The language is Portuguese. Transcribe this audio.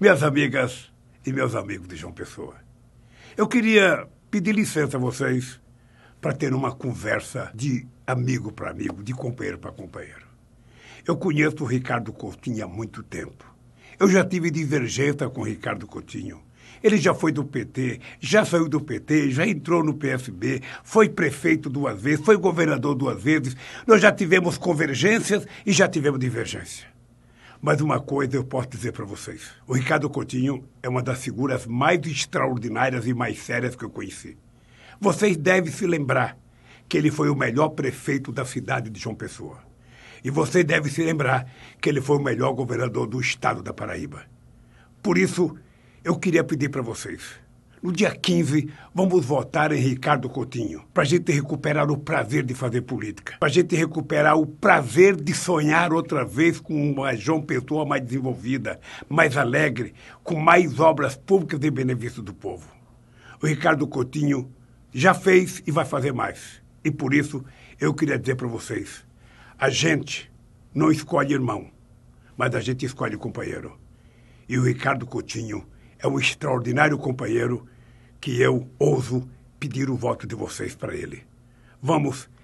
minhas amigas e meus amigos de João Pessoa. Eu queria pedir licença a vocês para ter uma conversa de amigo para amigo, de companheiro para companheiro. Eu conheço o Ricardo Coutinho há muito tempo. Eu já tive divergência com o Ricardo Coutinho. Ele já foi do PT, já saiu do PT, já entrou no PSB, foi prefeito duas vezes, foi governador duas vezes. Nós já tivemos convergências e já tivemos divergência. Mas uma coisa eu posso dizer para vocês: o Ricardo Coutinho é uma das figuras mais extraordinárias e mais sérias que eu conheci. Vocês devem se lembrar que ele foi o melhor prefeito da cidade de João Pessoa. E vocês devem se lembrar que ele foi o melhor governador do estado da Paraíba. Por isso, eu queria pedir para vocês no dia 15, vamos votar em Ricardo Coutinho, para a gente recuperar o prazer de fazer política, para a gente recuperar o prazer de sonhar outra vez com uma João Pessoa mais desenvolvida, mais alegre, com mais obras públicas em benefício do povo. O Ricardo Coutinho já fez e vai fazer mais. E por isso eu queria dizer para vocês: a gente não escolhe irmão, mas a gente escolhe companheiro. E o Ricardo Coutinho é um extraordinário companheiro que eu ouso pedir o voto de vocês para ele. Vamos